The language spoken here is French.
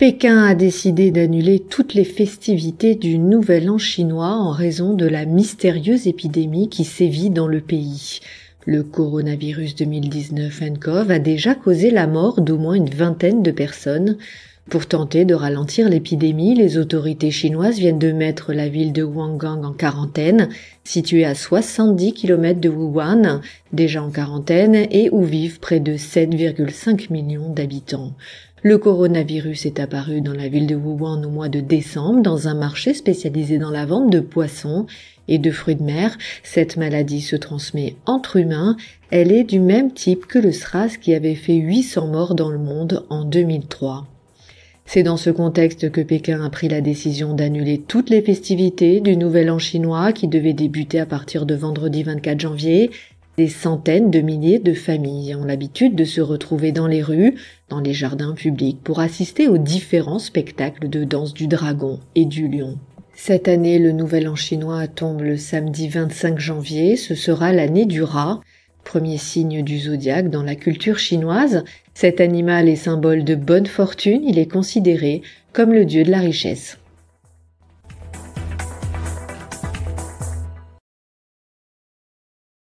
Pékin a décidé d'annuler toutes les festivités du Nouvel An chinois en raison de la mystérieuse épidémie qui sévit dans le pays. Le coronavirus 2019-nCoV a déjà causé la mort d'au moins une vingtaine de personnes, pour tenter de ralentir l'épidémie, les autorités chinoises viennent de mettre la ville de Wangang en quarantaine, située à 70 km de Wuhan, déjà en quarantaine et où vivent près de 7,5 millions d'habitants. Le coronavirus est apparu dans la ville de Wuhan au mois de décembre dans un marché spécialisé dans la vente de poissons et de fruits de mer. Cette maladie se transmet entre humains. Elle est du même type que le SRAS qui avait fait 800 morts dans le monde en 2003. C'est dans ce contexte que Pékin a pris la décision d'annuler toutes les festivités du Nouvel An chinois qui devait débuter à partir de vendredi 24 janvier. Des centaines de milliers de familles ont l'habitude de se retrouver dans les rues, dans les jardins publics, pour assister aux différents spectacles de danse du dragon et du lion. Cette année, le Nouvel An chinois tombe le samedi 25 janvier, ce sera l'année du rat. Premier signe du zodiaque dans la culture chinoise, cet animal est symbole de bonne fortune, il est considéré comme le dieu de la richesse.